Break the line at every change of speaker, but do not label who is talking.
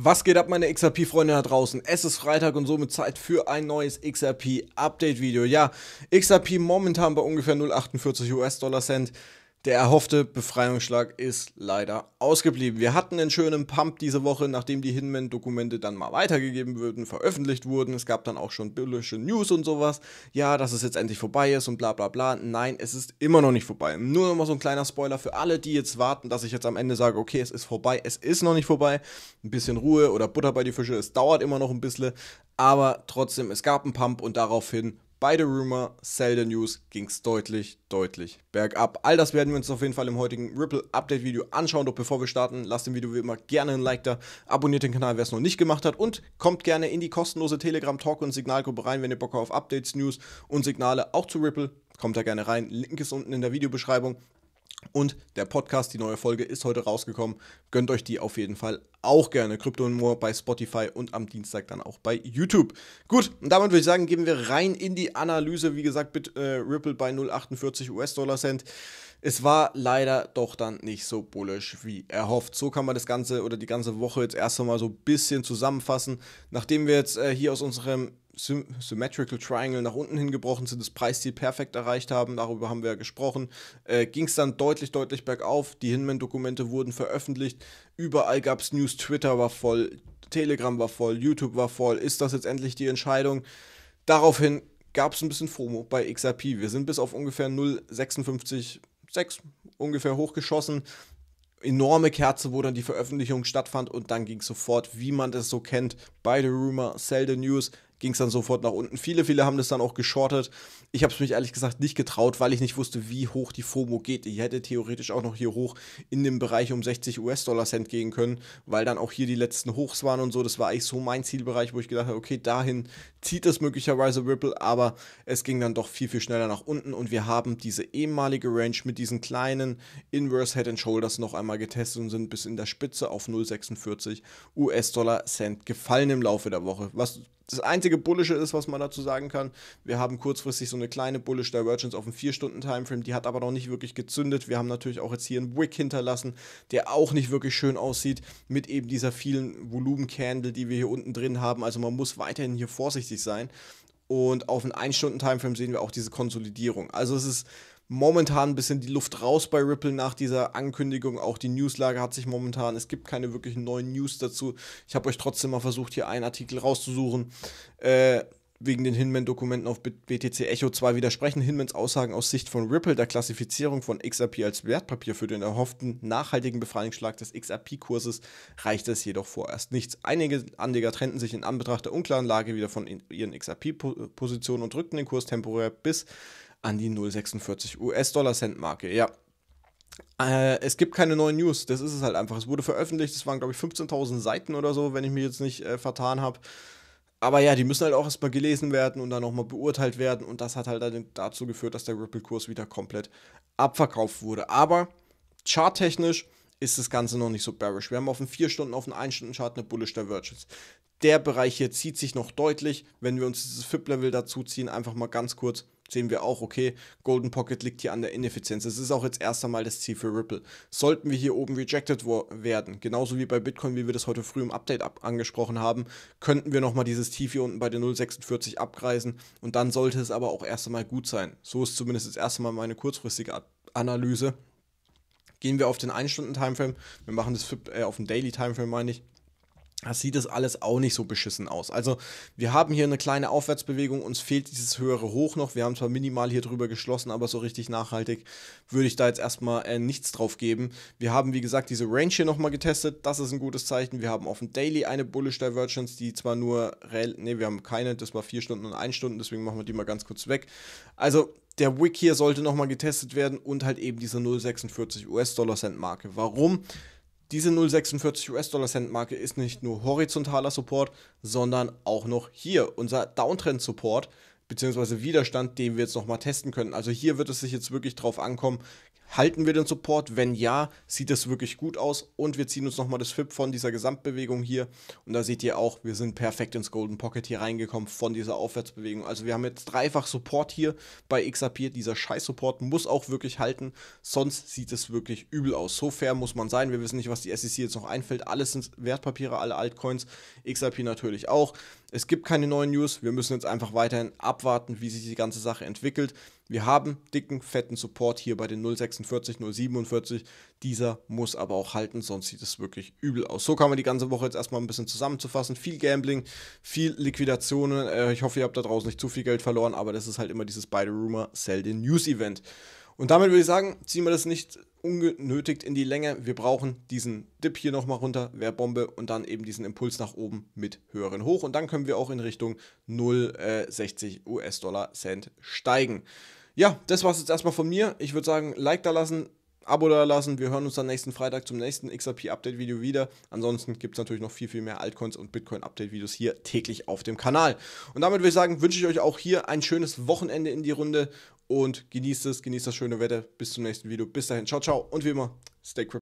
Was geht ab, meine XRP-Freunde da draußen? Es ist Freitag und somit Zeit für ein neues XRP-Update-Video. Ja, XRP momentan bei ungefähr 0,48 US-Dollar-Cent. Der erhoffte Befreiungsschlag ist leider ausgeblieben. Wir hatten einen schönen Pump diese Woche, nachdem die Hinman-Dokumente dann mal weitergegeben wurden, veröffentlicht wurden. Es gab dann auch schon billige News und sowas. Ja, dass es jetzt endlich vorbei ist und bla bla bla. Nein, es ist immer noch nicht vorbei. Nur nochmal so ein kleiner Spoiler für alle, die jetzt warten, dass ich jetzt am Ende sage, okay, es ist vorbei, es ist noch nicht vorbei. Ein bisschen Ruhe oder Butter bei die Fische, es dauert immer noch ein bisschen. Aber trotzdem, es gab einen Pump und daraufhin bei der Rumor, Sell the News ging es deutlich, deutlich bergab. All das werden wir uns auf jeden Fall im heutigen Ripple Update Video anschauen. Doch bevor wir starten, lasst dem Video wie immer gerne ein Like da, abonniert den Kanal, wer es noch nicht gemacht hat und kommt gerne in die kostenlose Telegram Talk und Signalgruppe rein, wenn ihr Bock auf Updates, News und Signale auch zu Ripple. Kommt da gerne rein. Link ist unten in der Videobeschreibung. Und der Podcast, die neue Folge, ist heute rausgekommen. Gönnt euch die auf jeden Fall auch gerne. Krypto und More bei Spotify und am Dienstag dann auch bei YouTube. Gut, und damit würde ich sagen, gehen wir rein in die Analyse. Wie gesagt, Bit, äh, Ripple bei 0,48 US-Dollar-Cent. Es war leider doch dann nicht so bullish wie erhofft. So kann man das Ganze oder die ganze Woche jetzt erst einmal so ein bisschen zusammenfassen. Nachdem wir jetzt äh, hier aus unserem Symmetrical Triangle nach unten hingebrochen sind, das Preisziel perfekt erreicht haben, darüber haben wir ja gesprochen, äh, ging es dann deutlich, deutlich bergauf. Die Hinman-Dokumente wurden veröffentlicht, überall gab es News, Twitter war voll, Telegram war voll, YouTube war voll. Ist das jetzt endlich die Entscheidung? Daraufhin gab es ein bisschen FOMO bei XRP. Wir sind bis auf ungefähr 0,56,6 ungefähr hochgeschossen enorme Kerze, wo dann die Veröffentlichung stattfand und dann ging es sofort, wie man das so kennt, bei The Rumor, Sell the News, ging es dann sofort nach unten. Viele, viele haben das dann auch geschortet. Ich habe es mich ehrlich gesagt nicht getraut, weil ich nicht wusste, wie hoch die FOMO geht. Ich hätte theoretisch auch noch hier hoch in dem Bereich um 60 US-Dollar-Cent gehen können, weil dann auch hier die letzten Hochs waren und so. Das war eigentlich so mein Zielbereich, wo ich gedacht habe, okay, dahin zieht es möglicherweise Ripple, aber es ging dann doch viel, viel schneller nach unten und wir haben diese ehemalige Range mit diesen kleinen Inverse Head and Shoulders noch einmal getestet und sind bis in der Spitze auf 0,46 US-Dollar-Cent gefallen im Laufe der Woche. Was das einzige Bullische ist, was man dazu sagen kann, wir haben kurzfristig so eine kleine Bullish Divergence auf dem 4-Stunden-Timeframe, die hat aber noch nicht wirklich gezündet. Wir haben natürlich auch jetzt hier einen Wick hinterlassen, der auch nicht wirklich schön aussieht, mit eben dieser vielen Volumen-Candle, die wir hier unten drin haben. Also man muss weiterhin hier vorsichtig sein. Und auf dem 1-Stunden-Timeframe sehen wir auch diese Konsolidierung. Also es ist momentan ein bisschen die Luft raus bei Ripple nach dieser Ankündigung. Auch die Newslage hat sich momentan, es gibt keine wirklichen neuen News dazu. Ich habe euch trotzdem mal versucht, hier einen Artikel rauszusuchen. Äh, wegen den Hinman-Dokumenten auf BTC Echo 2 widersprechen Hinmans Aussagen aus Sicht von Ripple der Klassifizierung von XRP als Wertpapier für den erhofften nachhaltigen Befreiungsschlag des XRP-Kurses reicht es jedoch vorerst nichts. Einige Anleger trennten sich in Anbetracht der unklaren Lage wieder von ihren XRP-Positionen und rückten den Kurs temporär bis an die 0,46 US-Dollar-Cent-Marke. Ja. Äh, es gibt keine neuen News, das ist es halt einfach. Es wurde veröffentlicht, es waren, glaube ich, 15.000 Seiten oder so, wenn ich mich jetzt nicht äh, vertan habe. Aber ja, die müssen halt auch erstmal gelesen werden und dann auch mal beurteilt werden. Und das hat halt dazu geführt, dass der Ripple-Kurs wieder komplett abverkauft wurde. Aber charttechnisch ist das Ganze noch nicht so bearish. Wir haben auf dem 4-Stunden-, auf dem 1-Stunden-Chart eine Bullish Divergence. Der Bereich hier zieht sich noch deutlich. Wenn wir uns dieses FIP-Level dazu ziehen, einfach mal ganz kurz sehen wir auch, okay, Golden Pocket liegt hier an der Ineffizienz. Das ist auch jetzt erst einmal das Ziel für Ripple. Sollten wir hier oben rejected werden, genauso wie bei Bitcoin, wie wir das heute früh im Update angesprochen haben, könnten wir nochmal dieses Tief hier unten bei der 0,46 abkreisen und dann sollte es aber auch erst einmal gut sein. So ist zumindest jetzt erst einmal meine kurzfristige Analyse. Gehen wir auf den 1-Stunden-Timeframe, wir machen das äh, auf den Daily-Timeframe, meine ich das sieht es alles auch nicht so beschissen aus. Also wir haben hier eine kleine Aufwärtsbewegung, uns fehlt dieses höhere Hoch noch. Wir haben zwar minimal hier drüber geschlossen, aber so richtig nachhaltig würde ich da jetzt erstmal äh, nichts drauf geben. Wir haben, wie gesagt, diese Range hier nochmal getestet, das ist ein gutes Zeichen. Wir haben auf dem Daily eine Bullish Divergence, die zwar nur, ne, wir haben keine, das war vier Stunden und ein Stunden, deswegen machen wir die mal ganz kurz weg. Also der Wick hier sollte nochmal getestet werden und halt eben diese 0,46 US-Dollar-Cent-Marke. Warum? Diese 0,46 US-Dollar-Cent-Marke ist nicht nur horizontaler Support, sondern auch noch hier unser Downtrend-Support bzw. Widerstand, den wir jetzt nochmal testen können. Also hier wird es sich jetzt wirklich drauf ankommen, Halten wir den Support? Wenn ja, sieht es wirklich gut aus. Und wir ziehen uns nochmal das FIP von dieser Gesamtbewegung hier. Und da seht ihr auch, wir sind perfekt ins Golden Pocket hier reingekommen von dieser Aufwärtsbewegung. Also wir haben jetzt dreifach Support hier bei XAP. Dieser Scheiß-Support muss auch wirklich halten, sonst sieht es wirklich übel aus. So fair muss man sein. Wir wissen nicht, was die SEC jetzt noch einfällt. Alles sind Wertpapiere, alle Altcoins. XAP natürlich auch. Es gibt keine neuen News. Wir müssen jetzt einfach weiterhin abwarten, wie sich die ganze Sache entwickelt. Wir haben dicken, fetten Support hier bei den 046, 047. Dieser muss aber auch halten, sonst sieht es wirklich übel aus. So kann man die ganze Woche jetzt erstmal ein bisschen zusammenzufassen. Viel Gambling, viel Liquidationen. Äh, ich hoffe, ihr habt da draußen nicht zu viel Geld verloren, aber das ist halt immer dieses beide Rumor, Sell the News Event. Und damit würde ich sagen, ziehen wir das nicht ungenötigt in die Länge. Wir brauchen diesen Dip hier nochmal runter, Wehrbombe und dann eben diesen Impuls nach oben mit höheren Hoch. Und dann können wir auch in Richtung 0,60 äh, US-Dollar Cent steigen. Ja, das war es jetzt erstmal von mir. Ich würde sagen, Like da lassen, Abo da lassen. Wir hören uns dann nächsten Freitag zum nächsten XRP-Update-Video wieder. Ansonsten gibt es natürlich noch viel, viel mehr Altcoins und Bitcoin-Update-Videos hier täglich auf dem Kanal. Und damit würde ich sagen, wünsche ich euch auch hier ein schönes Wochenende in die Runde und genießt es, genießt das schöne Wetter. Bis zum nächsten Video. Bis dahin, ciao, ciao und wie immer, stay crypto.